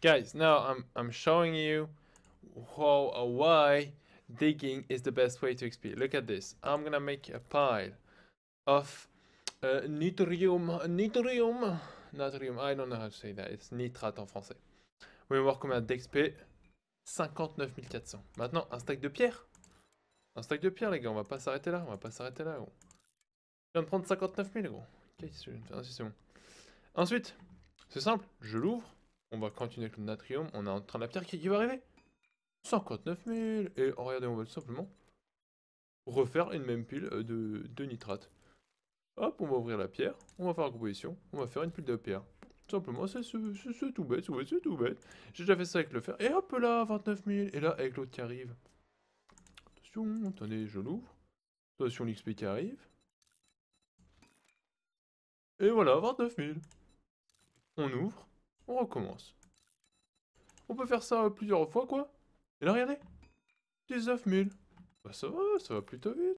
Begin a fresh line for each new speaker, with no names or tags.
Guys, now I'm, I'm showing you how or why digging is the best way to XP. Look at this. I'm gonna make a pile of uh, nitrium, nitrium, natrium, I don't know how to say that, it's nitrate en français. Vous work voir combien d'XP 59 400. Maintenant, un stack de pierre. Un stack de pierre, les gars, on va pas s'arrêter là, on va pas s'arrêter là, Je viens de prendre 59 000, gros. Ah, c'est bon. Ensuite, c'est simple, je l'ouvre, on va continuer avec le natrium. On est en train de la pierre qui, va arriver. 59 000. Et regardez, on va simplement refaire une même pile euh, de, nitrate. Hop, on va ouvrir la pierre. On va faire la composition. On va faire une pile de pierre. simplement, c'est tout bête, c'est tout bête. J'ai déjà fait ça avec le fer. Et hop là, 29 000. Et là, avec l'autre qui arrive. Attention, attendez, je l'ouvre. Attention, l'XP qui arrive. Et voilà, 29 000. On ouvre on recommence. On peut faire ça plusieurs fois, quoi. Et là, regardez. 19 000. Bah ça va, ça va plutôt vite.